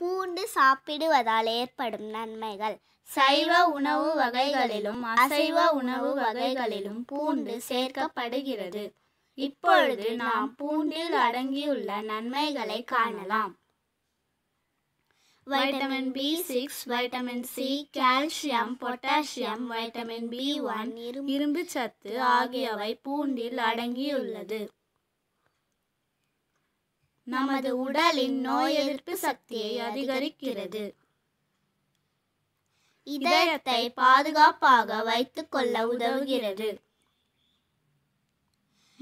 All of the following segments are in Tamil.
பூண்டு சாப்பிடுவதால் ஏற்படும் நன்மைகள் சைவ உணவு வகைகளிலும் அசைவ உணவு வகைகளிலும் பூண்டு சேர்க்கப்படுகிறது இப்பொழுது நாம் பூண்டில் அடங்கியுள்ள நன்மைகளை காணலாம் vitamin B six vitamin C calcium potassium vitamin B one இரும்பு சத்து ஆகியவை பூண்டில் அடங்கியுள்ளது நமது உடலின் நோய் எதிர்ப்பு சக்தியை அதிகரிக்கிறது இதயத்தை பாதுகாப்பாக வைத்துக் கொள்ள உதவுகிறது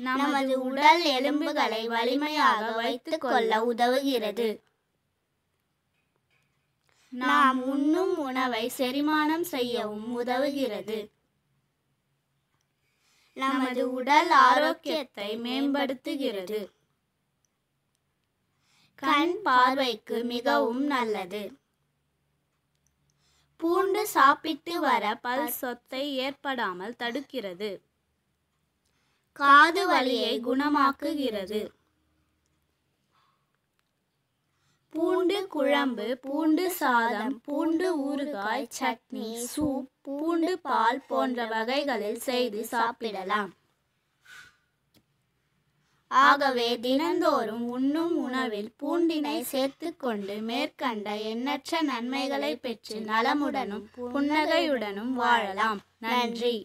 நமது உடல் எலும்புகளை வலிமையாக வைத்துக் கொள்ள உதவுகிறது நாம் உண்ணும் உணவை செரிமானம் செய்யவும் உதவுகிறது நமது உடல் ஆரோக்கியத்தை மேம்படுத்துகிறது பார்வைக்கு மிகவும் நல்லது பூண்டு சாப்பிட்டு வர பல் சொத்தை ஏற்படாமல் தடுக்கிறது காது வலியை குணமாக்குகிறது பூண்டு குழம்பு பூண்டு சாதம் பூண்டு ஊறுகாய் சட்னி சூப் பூண்டு பால் போன்ற வகைகளில் செய்து சாப்பிடலாம் ஆகவே தினந்தோறும் உண்ணும் உணவில் பூண்டினை சேர்த்து கொண்டு மேற்கண்ட எண்ணற்ற நன்மைகளை பெற்று நலமுடனும் புன்னகையுடனும் வாழலாம் நன்றி